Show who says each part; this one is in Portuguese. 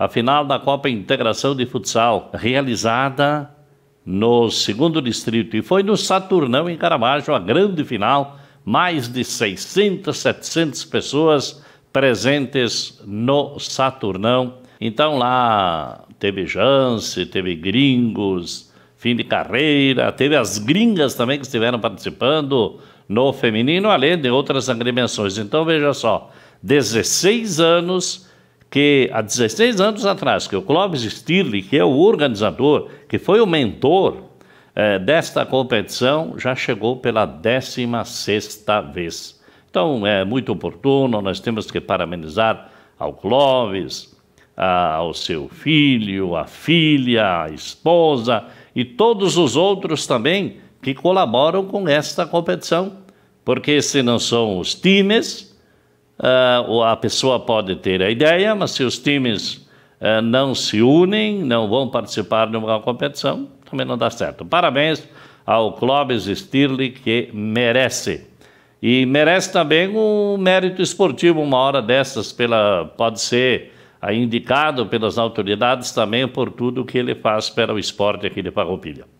Speaker 1: a final da Copa Integração de Futsal, realizada no segundo distrito. E foi no Saturnão, em Caravaggio, a grande final. Mais de 600, 700 pessoas presentes no Saturnão. Então lá teve chance, teve gringos, fim de carreira, teve as gringas também que estiveram participando no feminino, além de outras agremiações. Então veja só, 16 anos que há 16 anos atrás, que o Clóvis Stirling, que é o organizador, que foi o mentor eh, desta competição, já chegou pela 16ª vez. Então é muito oportuno, nós temos que parabenizar ao Clóvis, a, ao seu filho, a filha, a esposa e todos os outros também que colaboram com esta competição, porque se não são os times, uh, a pessoa pode ter a ideia, mas se os times uh, não se unem, não vão participar de uma competição, também não dá certo. Parabéns ao Clóvis Stirling, que merece. E merece também um mérito esportivo, uma hora dessas, pela, pode ser ah, indicado pelas autoridades também por tudo que ele faz para o esporte aqui de Farroupilha.